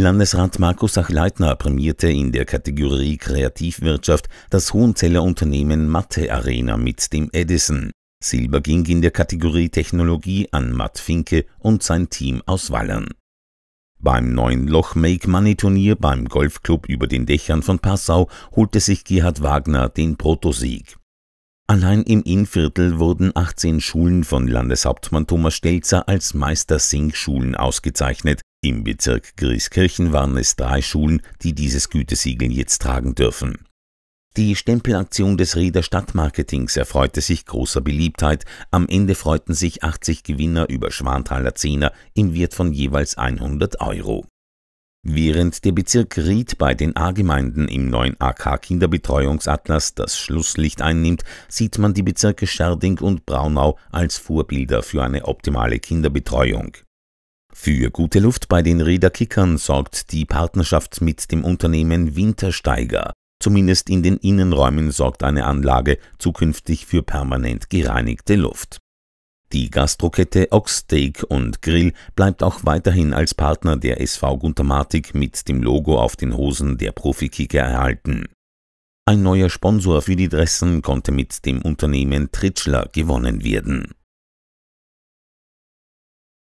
Landesrat Markus Sachleitner prämierte in der Kategorie Kreativwirtschaft das Hohenzeller Unternehmen Mathe Arena mit dem Edison. Silber ging in der Kategorie Technologie an Matt Finke und sein Team aus Wallern. Beim neuen Loch Make Money Turnier beim Golfclub über den Dächern von Passau holte sich Gerhard Wagner den Protosieg. Allein im Innviertel wurden 18 Schulen von Landeshauptmann Thomas Stelzer als Meister-Sing-Schulen ausgezeichnet. Im Bezirk Grieskirchen waren es drei Schulen, die dieses Gütesiegel jetzt tragen dürfen. Die Stempelaktion des Rieder Stadtmarketings erfreute sich großer Beliebtheit. Am Ende freuten sich 80 Gewinner über Schwanthaler Zehner im Wert von jeweils 100 Euro. Während der Bezirk Ried bei den A-Gemeinden im neuen AK-Kinderbetreuungsatlas das Schlusslicht einnimmt, sieht man die Bezirke Scherding und Braunau als Vorbilder für eine optimale Kinderbetreuung. Für gute Luft bei den Rieder Kickern sorgt die Partnerschaft mit dem Unternehmen Wintersteiger. Zumindest in den Innenräumen sorgt eine Anlage zukünftig für permanent gereinigte Luft. Die Gastrokette Oxsteak und Grill bleibt auch weiterhin als Partner der SV Guntermatik mit dem Logo auf den Hosen der Profikicker erhalten. Ein neuer Sponsor für die Dressen konnte mit dem Unternehmen Tritschler gewonnen werden.